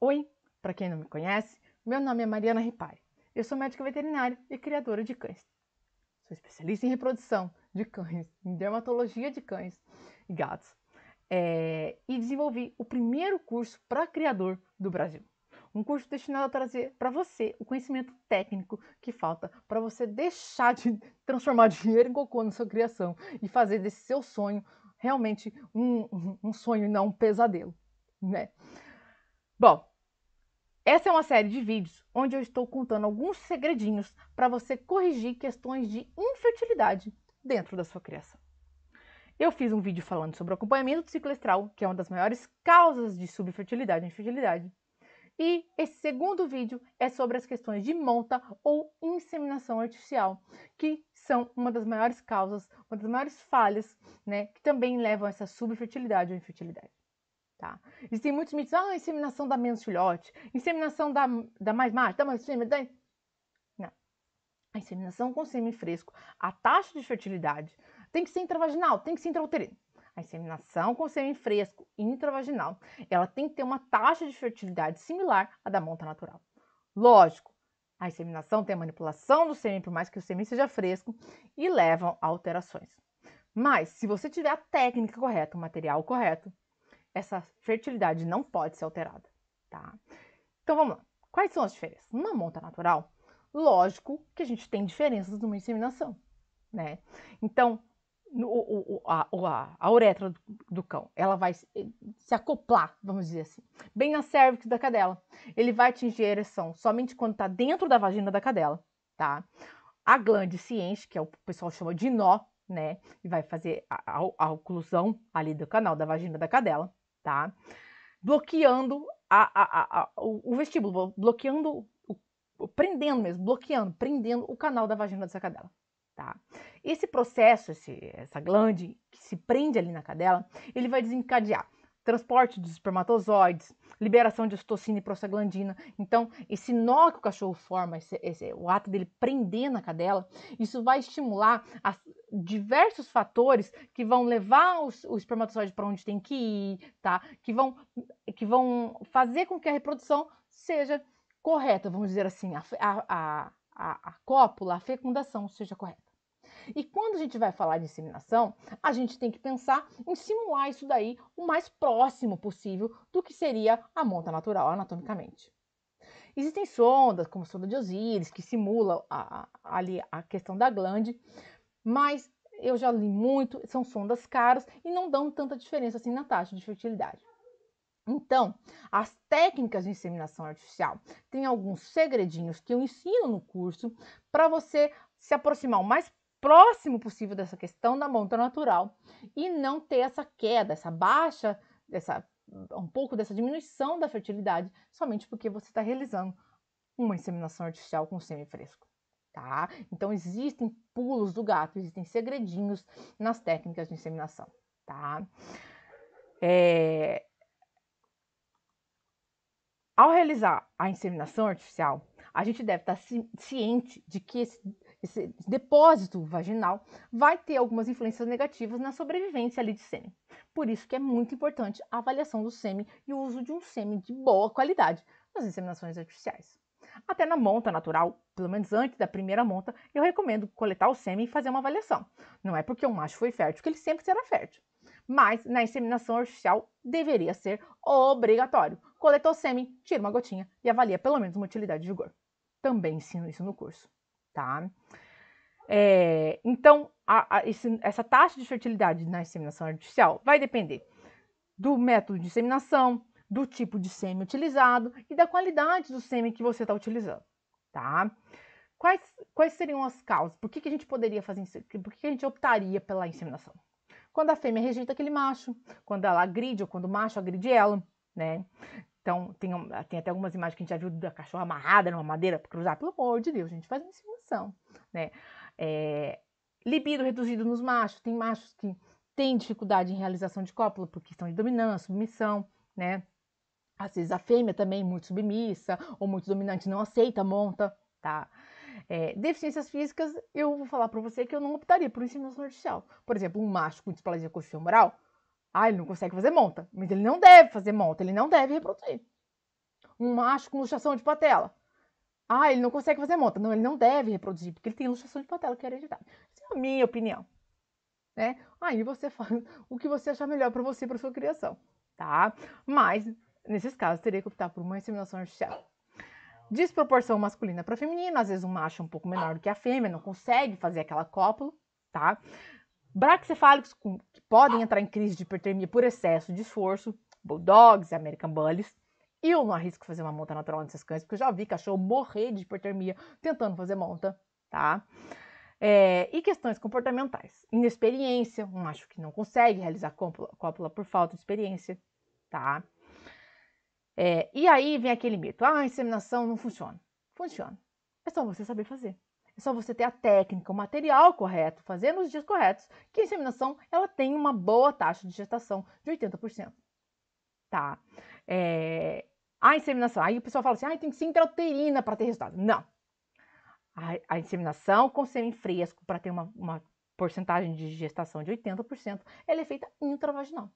Oi, para quem não me conhece, meu nome é Mariana Ripari. Eu sou médica veterinária e criadora de cães. Sou especialista em reprodução de cães, em dermatologia de cães e gatos. É, e desenvolvi o primeiro curso para criador do Brasil. Um curso destinado a trazer para você o conhecimento técnico que falta para você deixar de transformar dinheiro em cocô na sua criação e fazer desse seu sonho realmente um, um sonho e não um pesadelo, né? Bom, essa é uma série de vídeos onde eu estou contando alguns segredinhos para você corrigir questões de infertilidade dentro da sua criação. Eu fiz um vídeo falando sobre o acompanhamento do ciclo estral, que é uma das maiores causas de subfertilidade e infertilidade. E esse segundo vídeo é sobre as questões de monta ou inseminação artificial, que são uma das maiores causas, uma das maiores falhas, né, que também levam a essa subfertilidade ou infertilidade. Tá? Existem muitos mitos, ah, inseminação dá menos filhote, inseminação dá, dá mais macho, dá mais fêmea, dá... Não. A inseminação com sêmen fresco, a taxa de fertilidade tem que ser intravaginal, tem que ser intrauterina. A inseminação com sêmen fresco intravaginal, ela tem que ter uma taxa de fertilidade similar à da monta natural. Lógico, a inseminação tem a manipulação do sêmen, por mais que o sêmen seja fresco, e levam a alterações. Mas, se você tiver a técnica correta, o material correto, essa fertilidade não pode ser alterada, tá? Então vamos lá. Quais são as diferenças? Na monta natural, lógico que a gente tem diferenças numa inseminação, né? Então, o, o, a, a, a, uretra do, do, cão, ela vai eh, se, acoplar, vamos dizer assim, bem na cervix da cadela. Ele vai atingir a ereção somente quando está dentro da vagina da cadela, tá? A glande se enche, que é o, o pessoal chama de nó, né? E vai fazer a, a, oclusão ali do canal da vagina da cadela tá? Bloqueando a, a, a, o, o, vestíbulo, bloqueando, o, prendendo mesmo, bloqueando, prendendo o canal da vagina dessa cadela, tá? Esse processo, esse, essa glande que se prende ali na cadela, ele vai desencadear transporte dos espermatozoides, liberação de ocitocina e prostaglandina. Então, esse nó que o cachorro forma, esse, esse, o ato dele prender na cadela, isso vai estimular a, diversos fatores que vão levar os, o espermatozoide para onde tem que ir, tá? Que vão, que vão fazer com que a reprodução seja correta, vamos dizer assim, a, a, a, a cópula, a fecundação seja correta. E quando a gente vai falar de inseminação, a gente tem que pensar em simular isso daí o mais próximo possível do que seria a monta natural anatomicamente. Existem sondas, como a sonda de Osíris, que simula a, a, ali a questão da glande, mas eu já li muito, são sondas caras e não dão tanta diferença assim na taxa de fertilidade. Então, as técnicas de inseminação artificial têm alguns segredinhos que eu ensino no curso para você se aproximar o mais próximo possível dessa questão da monta natural e não ter essa queda, essa baixa, essa, um pouco dessa diminuição da fertilidade somente porque você está realizando uma inseminação artificial com sêmen fresco tá? Então existem pulos do gato, existem segredinhos nas técnicas de inseminação, tá? É... Ao realizar a inseminação artificial, a gente deve estar tá ciente de que esse, esse depósito vaginal vai ter algumas influências negativas na sobrevivência ali de sêmen. Por isso que é muito importante a avaliação do sêmen e o uso de um sêmen de boa qualidade nas inseminações artificiais. Até na monta natural, pelo menos antes da primeira monta, eu recomendo coletar o sêmen e fazer uma avaliação. Não é porque um macho foi fértil que ele sempre será fértil. Mas na inseminação artificial deveria ser obrigatório. Coletou o sêmen, tira uma gotinha e avalia pelo menos uma utilidade de vigor. Também ensino isso no curso, tá? É, então, a, a, esse, essa taxa de fertilidade na inseminação artificial vai depender do método de inseminação, do tipo de sêmen utilizado e da qualidade do sêmen que você está utilizando, tá? Quais, quais seriam as causas? Por que, que a gente poderia fazer Por que, que a gente optaria pela inseminação? Quando a fêmea rejeita aquele macho, quando ela agride ou quando o macho agride ela, né? Então, tem, tem, até algumas imagens que a gente já viu da cachorra amarrada numa madeira para cruzar. Pelo amor de Deus, a gente faz uma inseminação, né? É, libido reduzido nos machos. Tem machos que têm dificuldade em realização de cópula porque estão de dominância, submissão, né? Às vezes a fêmea também, muito submissa ou muito dominante, não aceita, monta, tá? É, deficiências físicas, eu vou falar para você que eu não optaria por inseminação artificial. Por exemplo, um macho com displasia coxofemoral, ah, ele não consegue fazer monta, mas ele não deve fazer monta, ele não deve reproduzir. Um macho com luxação de patela, ah, ele não consegue fazer monta, não, ele não deve reproduzir, porque ele tem luxação de patela, que é hereditária. Essa é a minha opinião. Né? Aí você faz o que você achar melhor para você, para sua criação, tá? Mas Nesses casos, teria que optar por uma inseminação artificial. Desproporção masculina para feminina, às vezes um macho é um pouco menor do que a fêmea, não consegue fazer aquela cópula, tá? Braxefálicos que podem entrar em crise de hipertermia por excesso de esforço, bulldogs, American bullies. Eu não arrisco fazer uma monta natural nesses cães, porque eu já vi cachorro morrer de hipertermia tentando fazer monta, tá? É, e questões comportamentais. Inexperiência, um macho que não consegue realizar cópula, cópula por falta de experiência, tá? É, e aí vem aquele mito: ah, a inseminação não funciona. Funciona. É só você saber fazer. É só você ter a técnica, o material correto, fazer nos dias corretos, que a inseminação ela tem uma boa taxa de gestação de 80%. Tá? É, a inseminação. Aí o pessoal fala assim: ah, tem que ser intrauterina para ter resultado. Não. A, a inseminação com sêmen fresco para ter uma, uma porcentagem de gestação de 80%, ela é feita intravaginal.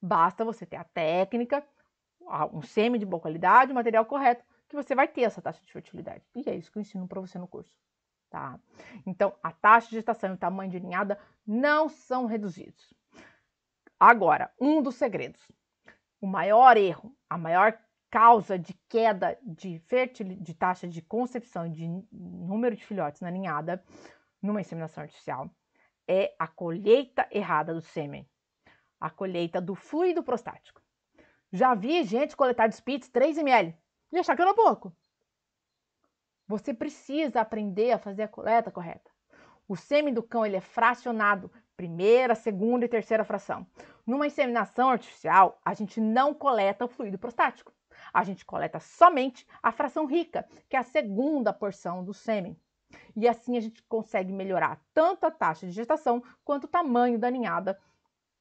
Basta você ter a técnica, um sêmen de boa qualidade, o material correto, que você vai ter essa taxa de fertilidade. E é isso que eu ensino para você no curso. Tá? Então, a taxa de gestação e o tamanho de ninhada não são reduzidos. Agora, um dos segredos. O maior erro, a maior causa de queda de, fertil... de taxa de concepção de número de filhotes na ninhada numa inseminação artificial é a colheita errada do sêmen, a colheita do fluido prostático. Já vi gente coletar de Spitz 3 ml e achar que era pouco. Você precisa aprender a fazer a coleta correta. O sêmen do cão ele é fracionado, primeira, segunda e terceira fração. Numa inseminação artificial, a gente não coleta o fluido prostático. A gente coleta somente a fração rica, que é a segunda porção do sêmen. E assim a gente consegue melhorar tanto a taxa de gestação quanto o tamanho da ninhada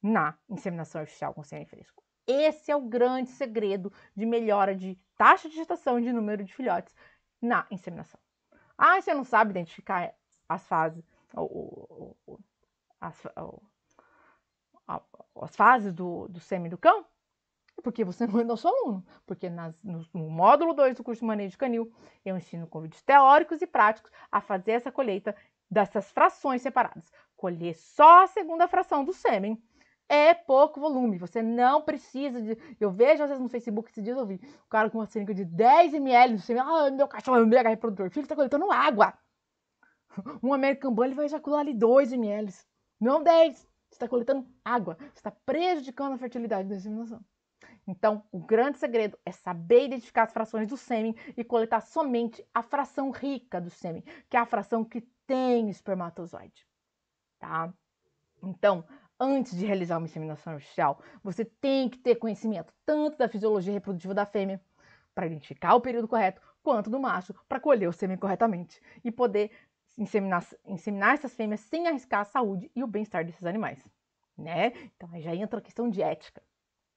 na inseminação artificial com sêmen fresco. Esse é o grande segredo de melhora de taxa de gestação e de número de filhotes na inseminação. Ah, você não sabe identificar as fases, ou, ou, ou, as, as, fases do, do sêmen do cão? É porque você não é nosso aluno. Porque nas, no, no, módulo 2 do curso de manejo canil, eu ensino com vídeos teóricos e práticos a fazer essa colheita dessas frações separadas. Colher só a segunda fração do sêmen é pouco volume. Você não precisa de. Eu vejo às vezes no Facebook esses dias eu vi o cara com uma seringa de 10 ml, sêmen. ah, meu cachorro é um mega reprodutor. Filho, tá coletando água. Um American Bull vai ejacular ali 2 ml, não 10. Você está coletando água. Você está prejudicando a fertilidade da inseminação. Então, o grande segredo é saber identificar as frações do sêmen e coletar somente a fração rica do sêmen, que é a fração que tem espermatozoide, tá? Então, antes de realizar uma inseminação artificial, você tem que ter conhecimento tanto da fisiologia reprodutiva da fêmea, para identificar o período correto, quanto do macho, para colher o sêmen corretamente e poder inseminar, inseminar essas fêmeas sem arriscar a saúde e o bem-estar desses animais. Né? Então aí já entra a questão de ética.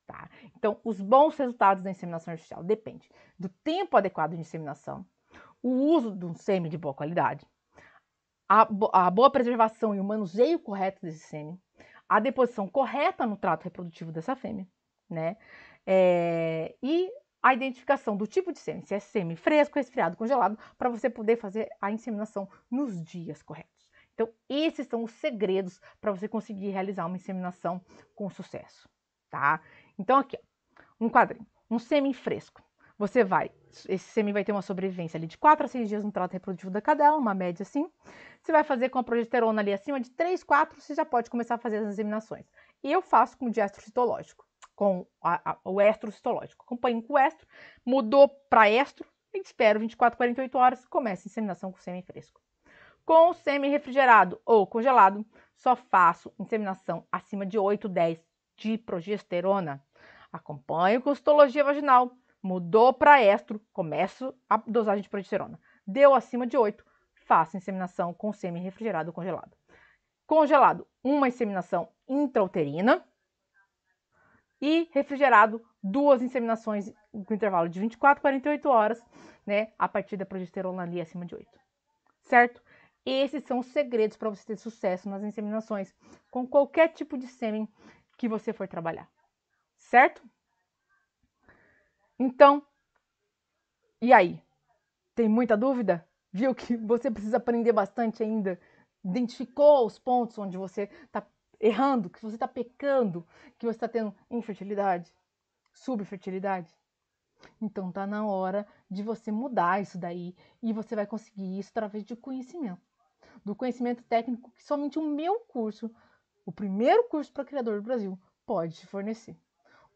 Tá? Então, os bons resultados da inseminação artificial dependem do tempo adequado de inseminação, o uso de um sêmen de boa qualidade, a, bo a boa preservação e o manuseio correto desse sêmen, a deposição correta no trato reprodutivo dessa fêmea, né? É, e a identificação do tipo de sêmen, se é sêmen fresco, resfriado, congelado, para você poder fazer a inseminação nos dias corretos. Então, esses são os segredos para você conseguir realizar uma inseminação com sucesso, tá? Então, aqui, um quadrinho, um sêmen fresco você vai, esse sêmen vai ter uma sobrevivência ali de 4 a 6 dias no trato reprodutivo da cadela, uma média assim. Você vai fazer com a progesterona ali acima de 3, 4, você já pode começar a fazer as inseminações. E eu faço com o diestro citológico, com a, a, o estro citológico. Acompanho com o estro, mudou para estro, e espero espera 24, 48 horas, começa a inseminação com sêmen fresco. Com o sêmen refrigerado ou congelado, só faço inseminação acima de 8, 10 de progesterona. Acompanho com citologia vaginal mudou para estro, começo a dosagem de progesterona. Deu acima de 8, faço inseminação com sêmen refrigerado ou congelado. Congelado, uma inseminação intrauterina e refrigerado, duas inseminações com intervalo de 24 a 48 horas, né, a partir da progesterona ali acima de 8. Certo? Esses são os segredos para você ter sucesso nas inseminações com qualquer tipo de sêmen que você for trabalhar. Certo? Então, e aí? Tem muita dúvida? Viu que você precisa aprender bastante ainda? Identificou os pontos onde você está errando, que você está pecando, que você está tendo infertilidade, subfertilidade? Então tá na hora de você mudar isso daí e você vai conseguir isso através de conhecimento. Do conhecimento técnico que somente o meu curso, o primeiro curso para criador do Brasil, pode te fornecer.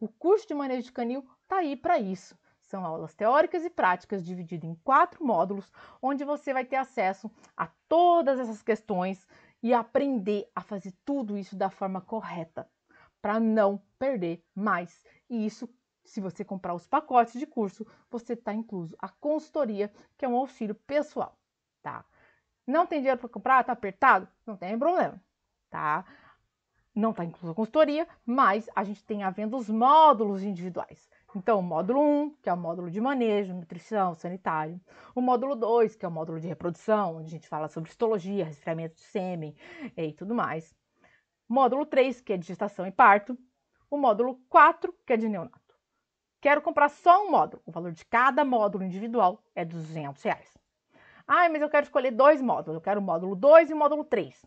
O curso de manejo de canil tá aí para isso. São aulas teóricas e práticas divididas em quatro módulos, onde você vai ter acesso a todas essas questões e aprender a fazer tudo isso da forma correta, para não perder mais. E isso, se você comprar os pacotes de curso, você está incluso a consultoria, que é um auxílio pessoal, tá? Não tem dinheiro para comprar, tá apertado? Não tem problema, tá? Não está incluso a consultoria, mas a gente tem a venda os módulos individuais. Então, o módulo 1, que é o módulo de manejo, nutrição, sanitário. O módulo 2, que é o módulo de reprodução, onde a gente fala sobre histologia, resfriamento de sêmen e tudo mais. Módulo 3, que é de gestação e parto. O módulo 4, que é de neonato. Quero comprar só um módulo. O valor de cada módulo individual é R$ 200. Reais. Ah, mas eu quero escolher dois módulos. Eu quero o módulo 2 e o módulo 3.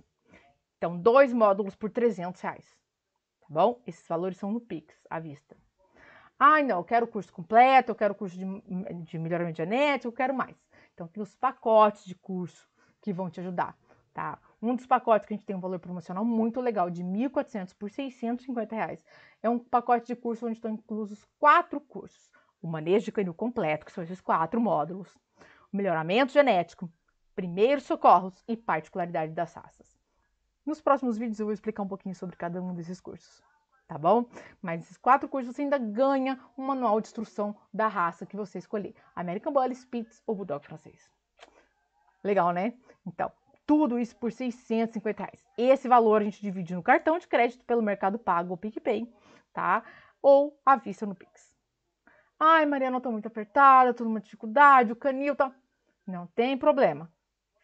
Então, dois módulos por 300 reais. Tá bom? Esses valores são no Pix, à vista. Ai, não, eu quero o curso completo, eu quero o curso de, de melhoramento genético, eu quero mais. Então, tem os pacotes de curso que vão te ajudar, tá? Um dos pacotes que a gente tem um valor promocional muito legal, de 1.400 por 650 reais. É um pacote de curso onde estão inclusos quatro cursos. O manejo de canil completo, que são esses quatro módulos. O melhoramento genético, primeiros socorros e particularidade das raças. Nos próximos vídeos eu vou explicar um pouquinho sobre cada um desses cursos tá bom? Mas esses quatro cursos você ainda ganha um manual de instrução da raça que você escolher: American Bully, Spitz ou Bulldog francês. Legal, né? Então, tudo isso por 650 reais. Esse valor a gente divide no cartão de crédito pelo Mercado Pago ou PicPay, tá? Ou à vista no Pix. Ai, Mariana, eu tô muito apertada, tô numa dificuldade, o canil tá. Não tem problema.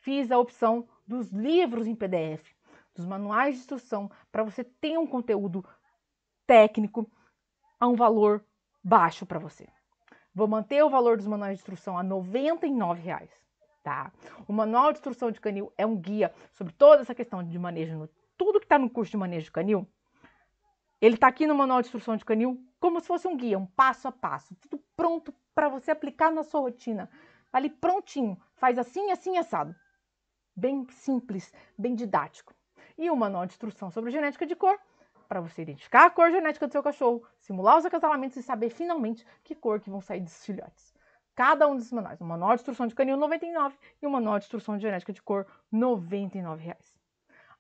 Fiz a opção dos livros em PDF, dos manuais de instrução, para você ter um conteúdo técnico a um valor baixo para você. Vou manter o valor dos manuais de instrução a R$ 99,00, tá? O manual de instrução de canil é um guia sobre toda essa questão de manejo, no, tudo que está no curso de manejo de canil. Ele está aqui no manual de instrução de canil como se fosse um guia, um passo a passo, tudo pronto para você aplicar na sua rotina. Ali prontinho, faz assim, assim, assado. Bem simples, bem didático. E o manual de instrução sobre genética de cor para você identificar a cor genética do seu cachorro, simular os acasalamentos e saber finalmente que cor que vão sair dos filhotes. Cada um desses manuais, um manual de instrução de canil R$ 99 e um manual de instrução de genética de cor R$ 99. Reais.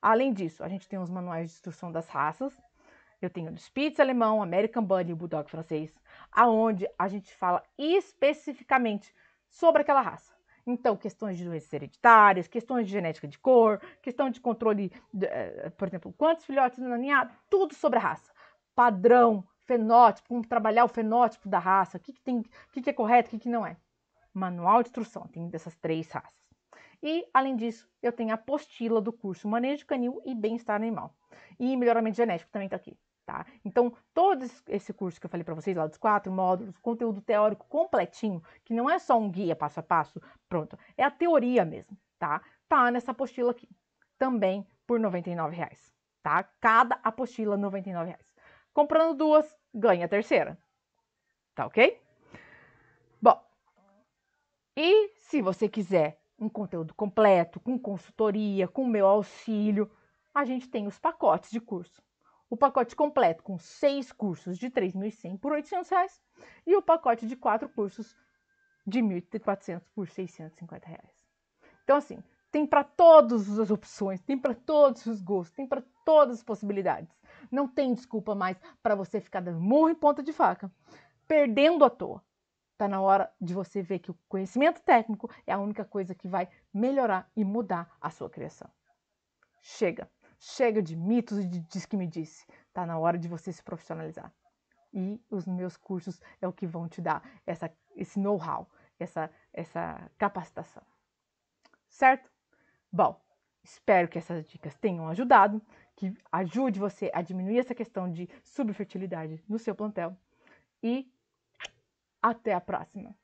Além disso, a gente tem os manuais de instrução das raças. Eu tenho do Spitz alemão, American Bunny e Bulldog francês, aonde a gente fala especificamente sobre aquela raça. Então, questões de doenças hereditárias, questões de genética de cor, questão de controle, eh, por exemplo, quantos filhotes na ninhada, tudo sobre a raça. Padrão, fenótipo, como trabalhar o fenótipo da raça, o que, que tem, o que, que é correto, o que, que não é. Manual de instrução, tem dessas três raças. E, além disso, eu tenho a apostila do curso Manejo Canil e Bem-Estar Animal. E Melhoramento Genético também está aqui. Tá? Então, todo esse curso que eu falei para vocês lá dos quatro módulos, conteúdo teórico completinho, que não é só um guia passo a passo, pronto, é a teoria mesmo, tá? Tá nessa apostila aqui, também por R$ reais, tá? Cada apostila R$ reais. Comprando duas, ganha a terceira. Tá OK? Bom. E se você quiser um conteúdo completo, com consultoria, com meu auxílio, a gente tem os pacotes de curso o pacote completo com seis cursos de 3.100 por 800 reais e o pacote de quatro cursos de 1.400 por 650 reais. Então, assim, tem para todas as opções, tem para todos os gostos, tem para todas as possibilidades. Não tem desculpa mais para você ficar dando morro em ponta de faca, perdendo à toa. Está na hora de você ver que o conhecimento técnico é a única coisa que vai melhorar e mudar a sua criação. Chega! Chega de mitos e de diz que me disse. Tá na hora de você se profissionalizar. E os meus cursos é o que vão te dar essa, esse know-how, essa, essa capacitação. Certo? Bom, espero que essas dicas tenham ajudado, que ajude você a diminuir essa questão de subfertilidade no seu plantel. E até a próxima!